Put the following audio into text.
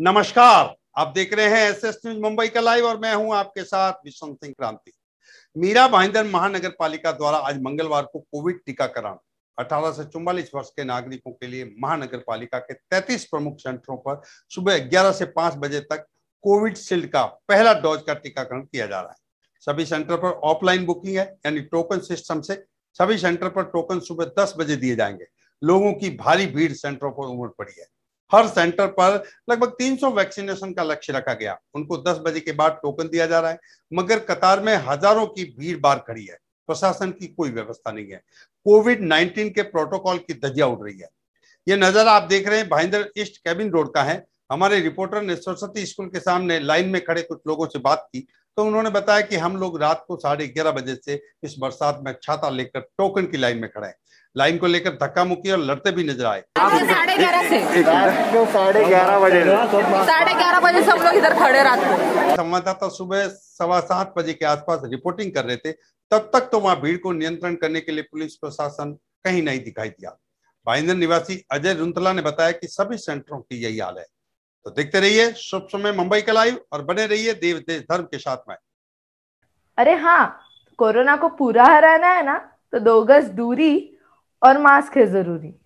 नमस्कार आप देख रहे हैं एस एस न्यूज मुंबई का लाइव और मैं हूं आपके साथ विश्वम सिंह क्रांति मीरा भाईंदर महानगर पालिका द्वारा आज मंगलवार को कोविड टीकाकरण 18 से चौवालीस वर्ष के नागरिकों के लिए महानगर पालिका के 33 प्रमुख सेंटरों पर सुबह 11 से 5 बजे तक कोविड शील्ड का पहला डोज का टीकाकरण किया जा रहा है सभी सेंटर पर ऑफलाइन बुकिंग है यानी टोकन सिस्टम से सभी सेंटर पर टोकन सुबह दस बजे दिए जाएंगे लोगों की भारी भीड़ सेंटरों पर उमड़ पड़ी है हर सेंटर पर लगभग 300 वैक्सीनेशन का लक्ष्य रखा गया उनको 10 बजे के बाद टोकन दिया जा रहा है मगर कतार में हजारों की भीड़ बार खड़ी है प्रशासन की कोई व्यवस्था नहीं है कोविड 19 के प्रोटोकॉल की धजिया उड़ रही है ये नजर आप देख रहे हैं भाईंदर ईस्ट कैबिन रोड का है हमारे रिपोर्टर ने सरस्वती स्कूल के सामने लाइन में खड़े कुछ लोगों से बात की तो उन्होंने बताया कि हम लोग रात को साढ़े ग्यारह बजे से इस बरसात में छाता लेकर टोकन की लाइन में खड़े हैं लाइन को लेकर धक्का मुक्की और लड़ते भी नजर आए साढ़े ग्यारह से साढ़े ग्यारह बजे साढ़े ग्यारह बजे हम लोग इधर खड़े रात को संवाददाता सुबह सवा सात बजे के आसपास रिपोर्टिंग कर रहे थे तब तक तो वहाँ भीड़ को नियंत्रण करने के लिए पुलिस प्रशासन कहीं नहीं दिखाई दिया भाईंदर निवासी अजय रुंतला ने बताया कि सभी सेंटरों की यही हाल है तो देखते रहिए शुभ समय मुंबई का लाइव और बने रहिए देव देश धर्म के साथ में अरे हाँ कोरोना को पूरा हराना है ना तो दो गज दूरी और मास्क है जरूरी